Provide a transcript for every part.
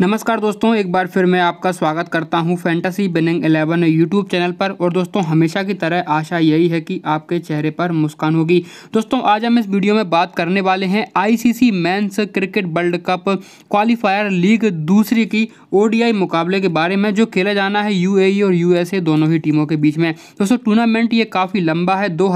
नमस्कार दोस्तों एक बार फिर मैं आपका स्वागत करता हूं fantasy winning eleven YouTube channel पर और दोस्तों हमेशा की तरह आशा यही है कि आपके चेहरे पर मुस्कान होगी दोस्तों आज हम इस वीडियो में बात करने वाले हैं ICC men's cricket world cup qualifier league दूसरी की ओडीआई मुकाबले के बारे में जो खेला जाना है यू e और यू दोनों ही टीमों के बीच में दोस्तों टूर्नामेंट ये काफ़ी लंबा है दो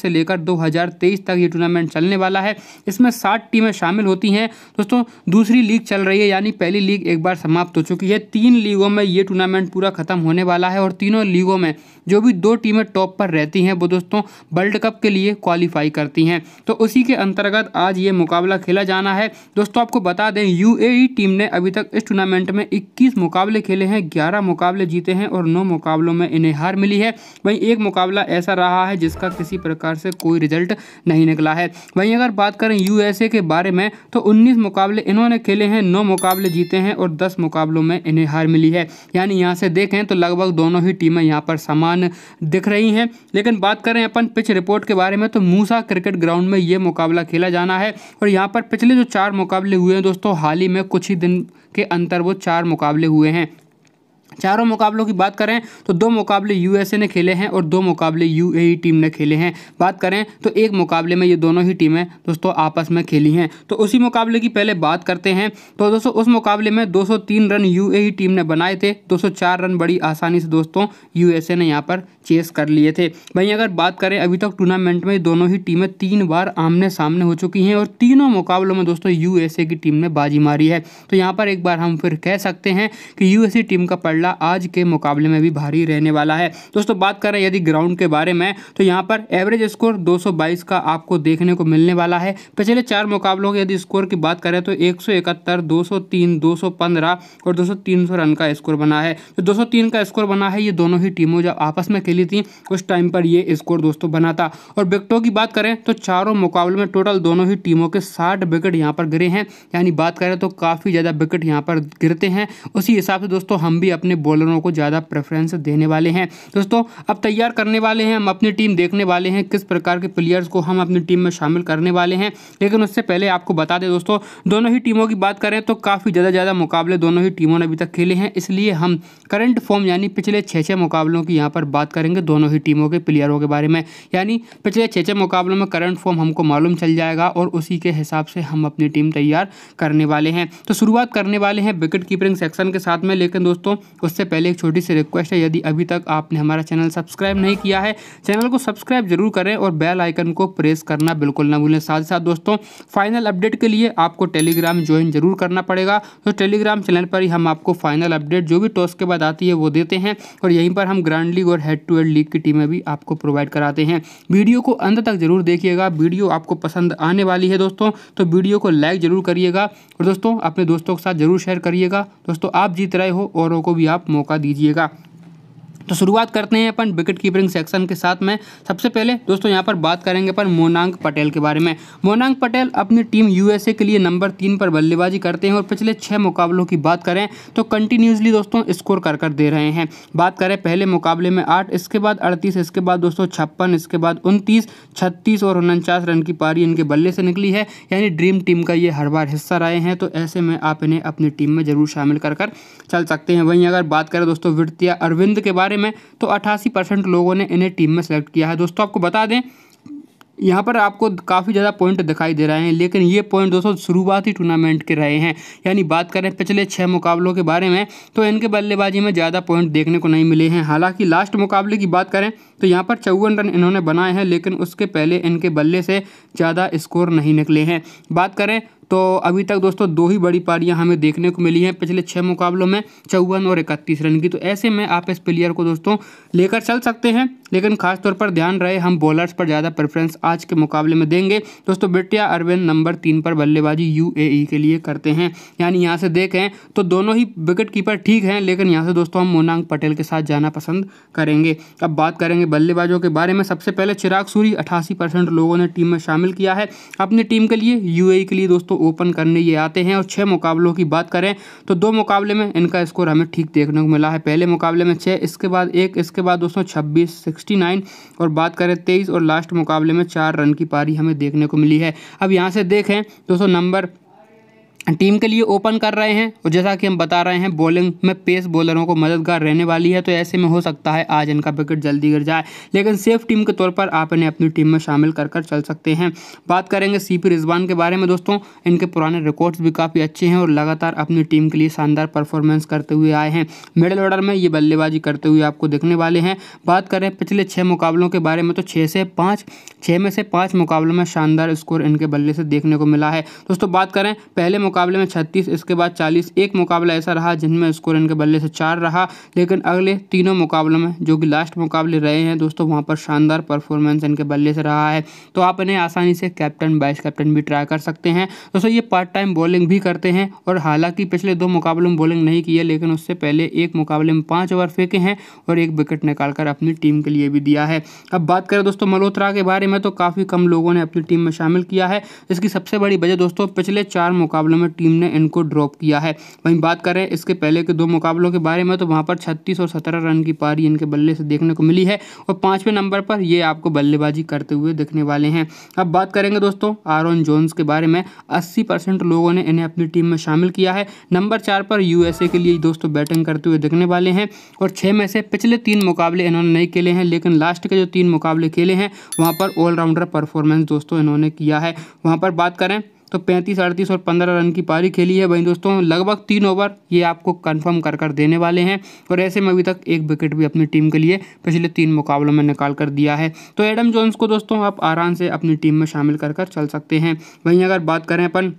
से लेकर दो तक ये टूर्नामेंट चलने वाला है इसमें सात टीमें शामिल होती हैं दोस्तों दूसरी लीग चल रही है यानी पहली लीग एक बार समाप्त हो चुकी है तीन लीगों में ये टूर्नामेंट पूरा खत्म होने वाला है और तीनों लीगों में जो भी दो टीमें टॉप पर रहती हैं वो दोस्तों वर्ल्ड कप के लिए क्वालिफाई करती हैं तो उसी के अंतर्गत आज ये मुकाबला खेला जाना है दोस्तों आपको बता दें यू टीम e ने अभी तक इस टूर्नामेंट में इक्कीस मुकाबले खेले हैं ग्यारह मुकाबले जीते हैं और नौ मुकाबलों में इन्हें हार मिली है वहीं एक मुकाबला ऐसा रहा है जिसका किसी प्रकार से कोई रिजल्ट नहीं निकला है वहीं अगर बात करें यूएसए के बारे में तो 19 मुकाबले इन्होंने खेले हैं नौ मुकाबले जीते जीते हैं और दस मुकाबलों में इन्हें हार मिली है यानी यहाँ से देखें तो लगभग दोनों ही टीमें यहाँ पर समान दिख रही हैं लेकिन बात करें अपन पिच रिपोर्ट के बारे में तो मूसा क्रिकेट ग्राउंड में ये मुकाबला खेला जाना है और यहाँ पर पिछले जो चार मुकाबले हुए हैं दोस्तों हाल ही में कुछ ही दिन के अंतर वो चार मुकाबले हुए हैं चारों मुकाबलों की बात करें तो दो मुकाबले यूएसए ने खेले हैं और दो मुकाबले यूएई e टीम ने खेले हैं बात करें तो एक मुकाबले में ये दोनों ही टीमें दोस्तों आपस में खेली हैं तो उसी मुकाबले की पहले बात करते हैं तो दोस्तों उस मुकाबले में 203 रन यूएई e टीम ने बनाए थे 204 रन बड़ी आसानी से दोस्तों यू ने यहाँ पर चेस कर लिए थे वहीं अगर बात करें अभी तक टूर्नामेंट में दोनों ही टीमें तीन बार आमने सामने हो चुकी हैं और तीनों मुकाबलों में दोस्तों यू की टीम ने बाजी मारी है तो यहाँ पर एक बार हम फिर कह सकते हैं कि यू टीम का पड़ बिरला आज के मुकाबले में भी भारी रहने वाला है दोस्तों बात करें यदि ग्राउंड के बारे में तो यहाँ पर एवरेज स्कोर 222 का आपको देखने को मिलने वाला है पिछले चार मुकाबलों के यदि स्कोर की बात करें तो एक सौ और दो रन का स्कोर बना है जो तो का स्कोर बना है ये दोनों ही टीमों जब आपस में खेली थी उस टाइम पर ये स्कोर दोस्तों बना था और विकटों की बात करें तो चारों मुकाबलों में टोटल दोनों ही टीमों के साठ विकेट यहाँ पर गिरे हैं यानी बात करें तो काफ़ी ज़्यादा विकेट यहाँ पर गिरते हैं उसी हिसाब से दोस्तों हम भी अपने अपने बॉलरों को ज़्यादा प्रेफरेंस देने वाले हैं दोस्तों अब तैयार करने वाले हैं हम अपनी टीम देखने वाले हैं किस प्रकार के प्लेयर्स को हम अपनी टीम में शामिल करने वाले हैं लेकिन उससे पहले आपको बता दें दोस्तों दोनों ही टीमों की बात करें तो काफ़ी ज़्यादा ज़्यादा मुकाबले दोनों ही टीमों ने अभी तक खेले हैं इसलिए हम करंट फॉर्म यानी पिछले छः छः मुकाबलों की यहाँ पर बात करेंगे दोनों ही टीमों के प्लेयरों के बारे में यानी पिछले छः छः मुकाबलों में करंट फॉर्म हमको मालूम चल जाएगा और उसी के हिसाब से हम अपनी टीम तैयार करने वाले हैं तो शुरुआत करने वाले हैं विकेट कीपरिंग सेक्शन के साथ में लेकिन दोस्तों उससे पहले एक छोटी सी रिक्वेस्ट है यदि अभी तक आपने हमारा चैनल सब्सक्राइब नहीं किया है चैनल को सब्सक्राइब जरूर करें और बेल आइकन को प्रेस करना बिल्कुल ना भूलें साथ ही साथ दोस्तों फाइनल अपडेट के लिए आपको टेलीग्राम ज्वाइन जरूर करना पड़ेगा तो टेलीग्राम चैनल पर ही हम आपको फाइनल अपडेट जो भी टॉस के बाद आती है वो देते हैं और यहीं पर हम ग्रांड लीग और हेड टू हेड लीग की टीमें भी आपको प्रोवाइड कराते हैं वीडियो को अंत तक जरूर देखिएगा वीडियो आपको पसंद आने वाली है दोस्तों तो वीडियो को लाइक जरूर करिएगा और दोस्तों अपने दोस्तों के साथ जरूर शेयर करिएगा दोस्तों आप जीत रहे हो औरों को भी आप मौका दीजिएगा तो शुरुआत करते हैं अपन विकेट कीपरिंग सेक्शन के साथ में सबसे पहले दोस्तों यहाँ पर बात करेंगे अपन मोनांक पटेल के बारे में मोनांक पटेल अपनी टीम यूएसए के लिए नंबर तीन पर बल्लेबाजी करते हैं और पिछले छः मुकाबलों की बात करें तो कंटिन्यूसली दोस्तों स्कोर कर कर दे रहे हैं बात करें पहले मुकाबले में आठ इसके बाद अड़तीस इसके बाद दोस्तों छप्पन इसके बाद उनतीस छत्तीस और उनचास रन की पारी इनके बल्ले से निकली है यानी ड्रीम टीम का ये हर बार हिस्सा रहे हैं तो ऐसे में आप इन्हें अपनी टीम में जरूर शामिल कर कर चल सकते हैं वहीं अगर बात करें दोस्तों वित्तीय अरविंद के बारे बारे में तो अट्ठासी परसेंट लोगों ने इन्हें टीम में सेलेक्ट किया है दोस्तों आपको बता दें यहाँ पर आपको काफ़ी ज़्यादा पॉइंट दिखाई दे रहे हैं लेकिन ये पॉइंट दोस्तों शुरुआती टूर्नामेंट के रहे हैं यानी बात करें पिछले छः मुकाबलों के बारे में तो इनके बल्लेबाजी में ज़्यादा पॉइंट देखने को नहीं मिले हैं हालांकि लास्ट मुकाबले की बात करें तो यहाँ पर चौवन रन इन्होंने बनाए हैं लेकिन उसके पहले इनके बल्ले से ज़्यादा स्कोर नहीं निकले हैं बात करें तो अभी तक दोस्तों दो ही बड़ी पारियां हमें देखने को मिली हैं पिछले छः मुकाबलों में चौवन और इकतीस रन की तो ऐसे में आप इस प्लेयर को दोस्तों लेकर चल सकते हैं लेकिन खासतौर पर ध्यान रहे हम बॉलर्स पर ज़्यादा प्रेफरेंस आज के मुकाबले में देंगे दोस्तों बिटिया अरविंद नंबर तीन पर बल्लेबाजी यू के लिए करते हैं यानी यहाँ से देखें तो दोनों ही विकेट कीपर ठीक हैं लेकिन यहाँ से दोस्तों हम मोनांग पटेल के साथ जाना पसंद करेंगे अब बात करेंगे बल्लेबाजों के बारे में सबसे पहले चिराग सूरी अठासी परसेंट लोगों ने टीम में शामिल किया है अपनी टीम के लिए यूएई के लिए दोस्तों ओपन करने ये आते हैं और छः मुकाबलों की बात करें तो दो मुकाबले में इनका स्कोर हमें ठीक देखने को मिला है पहले मुकाबले में छः इसके बाद एक इसके बाद दोस्तों छब्बीस सिक्सटी नाइन और बात करें तेईस और लास्ट मुकाबले में चार रन की पारी हमें देखने को मिली है अब यहाँ से देखें दोस्तों नंबर टीम के लिए ओपन कर रहे हैं और जैसा कि हम बता रहे हैं बॉलिंग में पेस बॉलरों को मददगार रहने वाली है तो ऐसे में हो सकता है आज इनका विकेट जल्दी गिर जाए लेकिन सेफ टीम के तौर पर आप इन्हें अपनी टीम में शामिल कर कर चल सकते हैं बात करेंगे सी पी रिजवान के बारे में दोस्तों इनके पुराने रिकॉर्ड्स भी काफ़ी अच्छे हैं और लगातार अपनी टीम के लिए शानदार परफॉर्मेंस करते हुए आए हैं मिडल ऑर्डर में ये बल्लेबाजी करते हुए आपको देखने वाले हैं बात करें पिछले छः मुकाबलों के बारे में तो छः से पाँच छः में से पाँच मुकाबलों में शानदार स्कोर इनके बल्ले से देखने को मिला है दोस्तों बात करें पहले मुकाबले में छत्तीस इसके बाद चालीस एक मुकाबला ऐसा रहा जिनमें स्कोर इनके बल्ले से चार रहा लेकिन अगले तीनों मुकाबलों में जो कि लास्ट मुकाबले रहे हैं दोस्तों वहाँ पर शानदार परफॉर्मेंस इनके बल्ले से रहा है तो आप इन्हें आसानी से कैप्टन वाइस कैप्टन भी ट्राई कर सकते हैं दोस्तों ये पार्ट टाइम बॉलिंग भी करते हैं और हालांकि पिछले दो मुकाबलों में बॉलिंग नहीं की है लेकिन उससे पहले एक मुकाबले में पाँच ओवर फेंके हैं और एक विकेट निकालकर अपनी टीम के लिए भी दिया है अब बात करें दोस्तों मल्होत्रा के बारे में तो काफ़ी कम लोगों ने अपनी टीम में शामिल किया है इसकी सबसे बड़ी वजह दोस्तों पिछले चार मुकाबलों में टीम ने इनको ड्रॉप किया है वहीं बात करें इसके पहले के दो मुकाबलों के बारे में तो वहाँ पर छत्तीस और सत्रह रन की पारी इनके बल्ले से देखने को मिली है और पाँचवें नंबर पर ये आपको बल्लेबाजी करते हुए दिखने वाले हैं अब बात करेंगे दोस्तों आरोन जोन्स के बारे में अस्सी लोगों ने इन्हें अपनी टीम में शामिल किया है नंबर चार पर यूएसए के लिए दोस्तों बैटिंग करते हुए दिखने वाले हैं और छः में से पिछले तीन मुकाबले इन्होंने नहीं खेले हैं लेकिन लास्ट के जो तीन मुकाबले खेले हैं वहाँ पर ऑलराउंडर परफॉर्मेंस दोस्तों इन्होंने किया है वहाँ पर बात करें तो पैंतीस अड़तीस और पंद्रह रन की पारी खेली है वहीं दोस्तों लगभग तीन ओवर ये आपको कन्फर्म कर कर देने वाले हैं और ऐसे में अभी तक एक विकेट भी अपनी टीम के लिए पिछले तीन मुकाबलों में निकाल कर दिया है तो एडम जोन्स को दोस्तों आप आराम से अपनी टीम में शामिल कर कर चल सकते हैं वहीं अगर बात करें अपन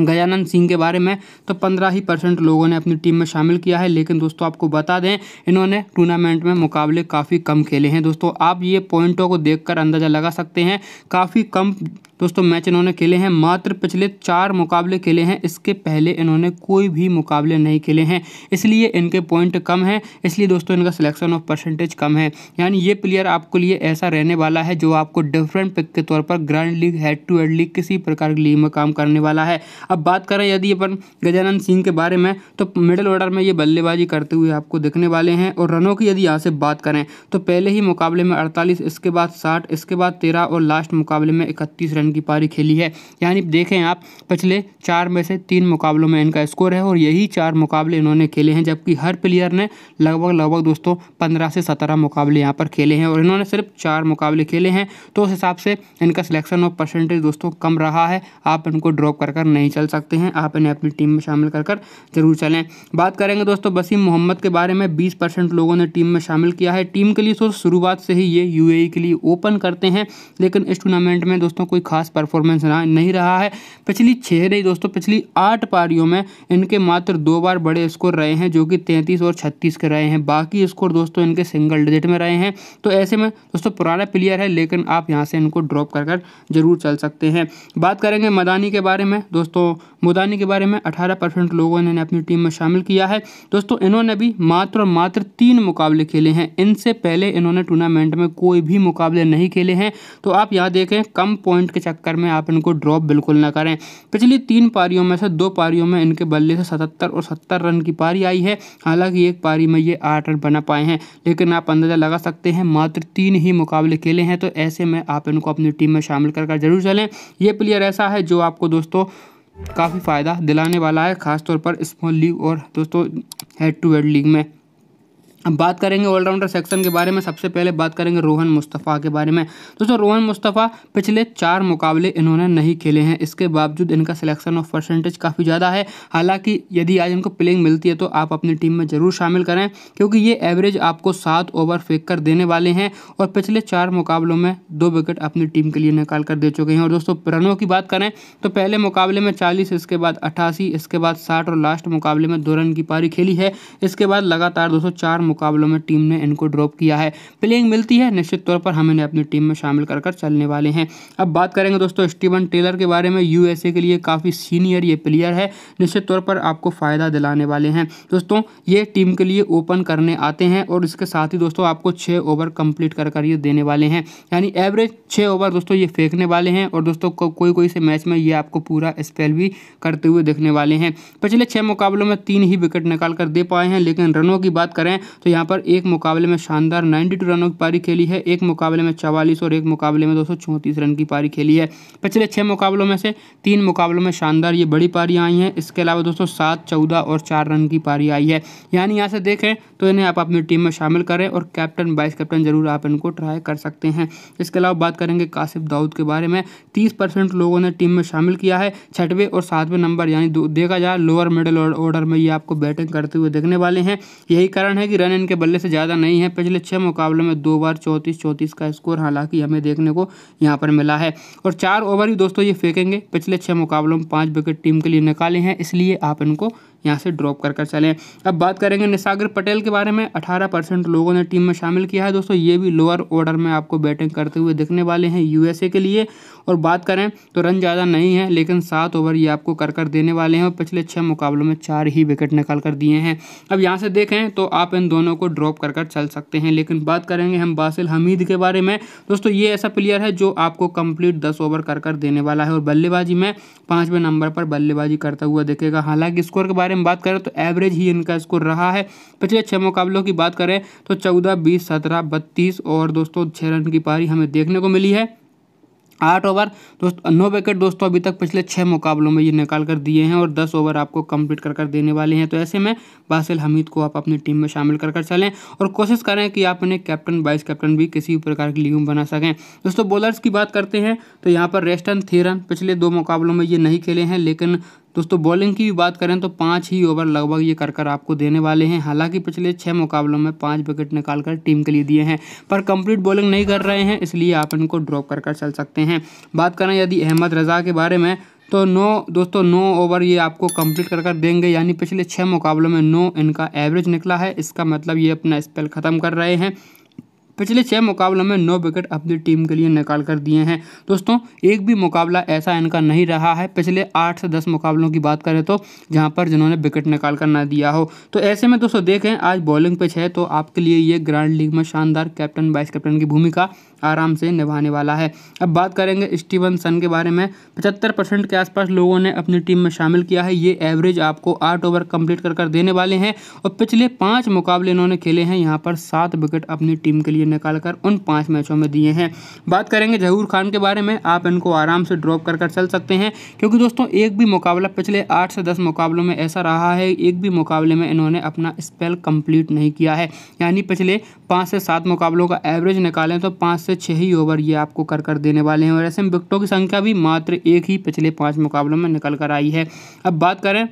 गजानंद सिंह के बारे में तो पंद्रह ही परसेंट लोगों ने अपनी टीम में शामिल किया है लेकिन दोस्तों आपको बता दें इन्होंने टूर्नामेंट में मुकाबले काफ़ी कम खेले हैं दोस्तों आप ये पॉइंटों को देखकर अंदाज़ा लगा सकते हैं काफ़ी कम दोस्तों मैच इन्होंने खेले हैं मात्र पिछले चार मुकाबले खेले हैं इसके पहले इन्होंने कोई भी मुकाबले नहीं खेले हैं इसलिए इनके पॉइंट कम हैं इसलिए दोस्तों इनका सिलेक्शन ऑफ परसेंटेज कम है यानी ये प्लेयर आपके लिए ऐसा रहने वाला है जो आपको डिफरेंट पिक के तौर पर grand league head to head league किसी प्रकार की लीग में काम करने वाला है अब बात करें यदि अपन गजानन सिंह के बारे में तो मिडल ऑर्डर में ये बल्लेबाजी करते हुए आपको दिखने वाले हैं और रनों की यदि यहाँ से बात करें तो पहले ही मुकाबले में अड़तालीस इसके बाद साठ इसके बाद तेरह और लास्ट मुकाबले में इकतीस रन रन की पारी खेली है यानी देखें आप पिछले चार में से तीन मुकाबलों में इनका स्कोर है और यही चार मुकाबले इन्होंने खेले हैं जबकि हर प्लेयर ने लगभग लगभग दोस्तों पंद्रह से सत्रह मुकाबले यहाँ पर खेले हैं और इन्होंने सिर्फ चार मुकाबले खेले हैं तो उस हिसाब से इनका सिलेक्शन और परसेंटेज दोस्तों कम रहा है आप इनको ड्रॉप कर कर नहीं चल सकते हैं आप इन्हें अपनी टीम में शामिल कर कर जरूर चलें बात करेंगे दोस्तों वसीम मोहम्मद के बारे में बीस परसेंट लोगों ने टीम में शामिल किया है टीम के लिए तो शुरुआत से ही ये यूएई e के लिए ओपन करते हैं लेकिन इस टूर्नामेंट में दोस्तों कोई खास खास परफॉर्मेंस नहीं रहा है पिछली छः नहीं दोस्तों पिछली आठ पारियों में इनके मात्र दो बार बड़े स्कोर रहे हैं जो कि तैंतीस और छत्तीस के रहे हैं बाकी स्कोर दोस्तों इनके सिंगल डिजिट में रहे हैं तो ऐसे में दोस्तों पुराना प्लेयर है लेकिन आप यहाँ से इनको ड्रॉप कर कर जरूर चल सकते हैं बात करेंगे मदानी के बारे में दोस्तों मदानी के बारे में अठारह लोगों ने अपनी टीम में शामिल किया है दोस्तों इन्होंने भी मात्र और मात्र तीन मुकाबले खेले हैं इनसे पहले इन्होंने टूर्नामेंट में कोई भी मुकाबले नहीं खेले हैं तो आप यहाँ देखें कम पॉइंट के चक्कर में आप इनको ड्रॉप बिल्कुल ना करें पिछली तो तीन पारियों में से दो पारियों में इनके बल्ले से सतहत्तर और सत्तर रन की पारी आई है हालांकि एक पारी में ये आठ रन बना पाए हैं लेकिन आप अंदाज़ा लगा सकते हैं मात्र तीन ही मुकाबले खेले हैं तो ऐसे में आप इनको अपनी टीम में शामिल कर जरूर चलें ये प्लेयर ऐसा है जो आपको दोस्तों काफ़ी फ़ायदा दिलाने वाला है खासतौर पर स्मॉल लीग और दोस्तों हेड टू हेड लीग में अब बात करेंगे ऑलराउंडर सेक्शन के बारे में सबसे पहले बात करेंगे रोहन मुस्तफ़ा के बारे में दोस्तों रोहन मुस्तफ़ा पिछले चार मुकाबले इन्होंने नहीं खेले हैं इसके बावजूद इनका सिलेक्शन ऑफ परसेंटेज काफ़ी ज़्यादा है हालांकि यदि आज इनको प्लेइंग मिलती है तो आप अपनी टीम में ज़रूर शामिल करें क्योंकि ये एवरेज आपको सात ओवर फेंक कर देने वाले हैं और पिछले चार मुकाबलों में दो विकेट अपनी टीम के लिए निकाल कर दे चुके हैं और दोस्तों रनों की बात करें तो पहले मुकाबले में चालीस इसके बाद अट्ठासी इसके बाद साठ और लास्ट मुकाबले में दो रन की पारी खेली है इसके बाद लगातार दोस्तों चार मुकाबलों में टीम ने इनको ड्रॉप किया है प्लेइंग मिलती है निश्चित तौर पर हम इन्हें अपनी टीम में शामिल कर कर चलने वाले हैं अब बात करेंगे दोस्तों स्टीवन टेलर के बारे में यूएसए के लिए काफ़ी सीनियर ये प्लेयर है निश्चित तौर पर आपको फ़ायदा दिलाने वाले हैं दोस्तों ये टीम के लिए ओपन करने आते हैं और इसके साथ ही दोस्तों आपको छः ओवर कम्प्लीट कर कर ये देने वाले हैं यानी एवरेज छः ओवर दोस्तों ये फेंकने वाले हैं और दोस्तों को, कोई कोई से मैच में ये आपको पूरा स्पेल भी करते हुए देखने वाले हैं पिछले छः मुकाबलों में तीन ही विकेट निकाल कर दे पाए हैं लेकिन रनों की बात करें तो यहाँ पर एक मुकाबले में शानदार नाइन्टी टू रनों की पारी खेली है एक मुकाबले में चवालीस और एक मुकाबले में दो रन की पारी खेली है पिछले छः मुकाबलों में से तीन मुकाबलों में शानदार ये बड़ी पारियाँ आई हैं इसके अलावा दोस्तों सात चौदह और चार रन की पारी आई है यानी यहाँ से देखें तो इन्हें आप अपनी टीम में शामिल करें और कैप्टन वाइस कैप्टन जरूर आप इनको ट्राई कर सकते हैं इसके अलावा बात करेंगे कासिफ दाऊद के बारे में तीस परसेंट लोगों ने टीम में शामिल किया है छठवें और सातवें नंबर यानी देखा जाए लोअर मिडल ऑर्डर में ये आपको बैटिंग करते हुए देखने वाले हैं यही कारण है कि रन रन इनके बल्ले से ज़्यादा नहीं है पिछले छः मुकाबले में दो बार चौंतीस चौंतीस का स्कोर हालांकि हमें देखने को यहाँ पर मिला है और चार ओवर ही दोस्तों ये फेंकेंगे पिछले छः मुकाबलों में पाँच विकेट टीम के लिए निकाले हैं इसलिए आप इनको यहाँ से ड्रॉप कर कर चलें अब बात करेंगे निसागर पटेल के बारे में अठारह परसेंट लोगों ने टीम में शामिल किया है दोस्तों ये भी लोअर ऑर्डर में आपको बैटिंग करते हुए दिखने वाले हैं यूएसए के लिए और बात करें तो रन ज़्यादा नहीं है लेकिन सात ओवर ये आपको कर कर देने वाले हैं और पिछले छः मुकाबलों में चार ही विकेट निकाल कर दिए हैं अब यहाँ से देखें तो आप इन दोनों को ड्रॉप कर कर चल सकते हैं लेकिन बात करेंगे हम बासिल हमीद के बारे में दोस्तों ये ऐसा प्लेयर है जो आपको कंप्लीट दस ओवर कर कर देने वाला है और बल्लेबाजी में पाँचवें नंबर पर बल्लेबाजी करता हुआ दिखेगा हालांकि स्कोर के बारे बारे में बात करें तो एवरेज ही इनका स्कोर रहा है पिछले छः मुकाबलों की बात करें तो चौदह बीस सत्रह बत्तीस और दोस्तों छः रन की पारी हमें देखने को मिली है आठ ओवर दोस्तों नौ विकेट दोस्तों अभी तक पिछले छः मुकाबलों में ये निकाल कर दिए हैं और दस ओवर आपको कंप्लीट कर कर देने वाले हैं तो ऐसे में बासिल हमीद को आप अपनी टीम में शामिल कर कर चलें और कोशिश करें कि आप अपने कैप्टन वाइस कैप्टन भी किसी भी प्रकार की लीग बना सकें दोस्तों बॉलर्स की बात करते हैं तो यहाँ पर रेस्टन थेरन पिछले दो मुकाबलों में ये नहीं खेले हैं लेकिन दोस्तों बॉलिंग की भी बात करें तो पाँच ही ओवर लगभग ये कर कर आपको देने वाले हैं हालांकि पिछले छः मुकाबलों में पाँच विकेट निकाल कर टीम के लिए दिए हैं पर कंप्लीट बॉलिंग नहीं कर रहे हैं इसलिए आप इनको ड्रॉप कर कर चल सकते हैं बात करें यदि अहमद रज़ा के बारे में तो नौ दोस्तों नौ ओवर ये आपको कंप्लीट कर कर देंगे यानी पिछले छः मुकाबलों में नौ इनका एवरेज निकला है इसका मतलब ये अपना स्पेल ख़त्म कर रहे हैं पिछले छः मुकाबलों में नौ विकेट अपनी टीम के लिए निकाल कर दिए हैं दोस्तों एक भी मुकाबला ऐसा इनका नहीं रहा है पिछले आठ से दस मुकाबलों की बात करें तो जहाँ पर जिन्होंने विकेट निकाल कर ना दिया हो तो ऐसे में दोस्तों देखें आज बॉलिंग पिच है तो आपके लिए ये ग्रांड लीग में शानदार कैप्टन वाइस कैप्टन की भूमिका आराम से निभाने वाला है अब बात करेंगे स्टीवन सन के बारे में पचहत्तर परसेंट के आसपास लोगों ने अपनी टीम में शामिल किया है ये एवरेज आपको आठ ओवर कंप्लीट कर कर देने वाले हैं और पिछले पाँच मुकाबले इन्होंने खेले हैं यहाँ पर सात विकेट अपनी टीम के लिए निकाल कर उन पाँच मैचों में दिए हैं बात करेंगे जहूर खान के बारे में आप इनको आराम से ड्रॉप कर कर चल सकते हैं क्योंकि दोस्तों एक भी मुकाबला पिछले आठ से दस मुकाबलों में ऐसा रहा है एक भी मुकाबले में इन्होंने अपना स्पेल कम्प्लीट नहीं किया है यानी पिछले पाँच से सात मुकाबलों का एवरेज निकालें तो पाँच से छः ही ओवर ये आपको कर कर देने वाले हैं और ऐसे में विकटों की संख्या भी मात्र एक ही पिछले पाँच मुकाबलों में निकल कर आई है अब बात करें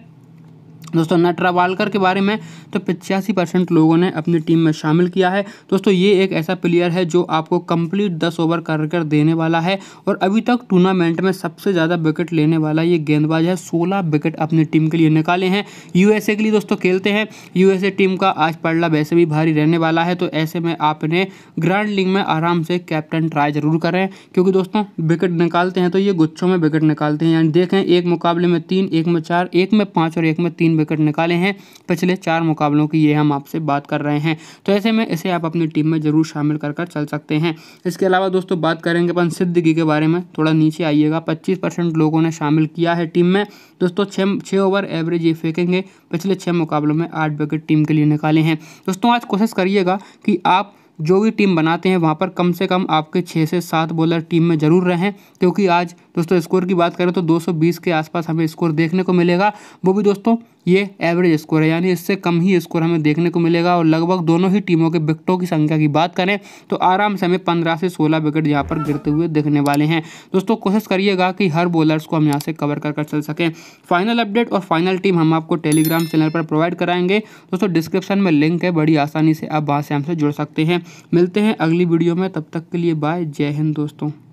दोस्तों नटरावालकर के बारे में तो पचासी परसेंट लोगों ने अपनी टीम में शामिल किया है दोस्तों ये एक ऐसा प्लेयर है जो आपको कंप्लीट दस ओवर कर कर देने वाला है और अभी तक टूर्नामेंट में सबसे ज़्यादा विकेट लेने वाला ये गेंदबाज है सोलह विकेट अपनी टीम के लिए निकाले हैं यूएसए के लिए दोस्तों खेलते हैं यूएसए टीम का आज पड़ला वैसे भी भारी रहने वाला है तो ऐसे में आपने ग्रांड लीग में आराम से कैप्टन ट्राई ज़रूर करें क्योंकि दोस्तों विकेट निकालते हैं तो ये गुच्छों में विकेट निकालते हैं यानी देखें एक मुकाबले में तीन एक में चार एक में पाँच और एक में तीन विकेट निकाले हैं पिछले चार मुकाबलों की ये हम आपसे बात कर रहे हैं तो ऐसे में इसे आप अपनी टीम में ज़रूर शामिल कर कर चल सकते हैं इसके अलावा दोस्तों बात करेंगे अपन सिद्दगी के बारे में थोड़ा नीचे आइएगा पच्चीस परसेंट लोगों ने शामिल किया है टीम में दोस्तों छः छः ओवर एवरेज ये फेंकेंगे पिछले छः मुकाबलों में आठ विकेट टीम के लिए निकाले हैं दोस्तों आज कोशिश करिएगा कि आप जो भी टीम बनाते हैं वहाँ पर कम से कम आपके छः से सात बॉलर टीम में ज़रूर रहें क्योंकि आज दोस्तों स्कोर की बात करें तो 220 के आसपास हमें स्कोर देखने को मिलेगा वो भी दोस्तों ये एवरेज स्कोर है यानी इससे कम ही स्कोर हमें देखने को मिलेगा और लगभग दोनों ही टीमों के विकटों की संख्या की बात करें तो आराम से हमें पंद्रह से सोलह विकेट यहाँ पर गिरते हुए देखने वाले हैं दोस्तों कोशिश करिएगा कि हर बॉलर्स को हम यहाँ से कवर कर कर चल सकें फाइनल अपडेट और फाइनल टीम हम आपको टेलीग्राम चैनल पर प्रोवाइड कराएंगे दोस्तों डिस्क्रिप्शन में लिंक है बड़ी आसानी से आप वहाँ से हमसे जुड़ सकते हैं मिलते हैं अगली वीडियो में तब तक के लिए बाय जय हिंद दोस्तों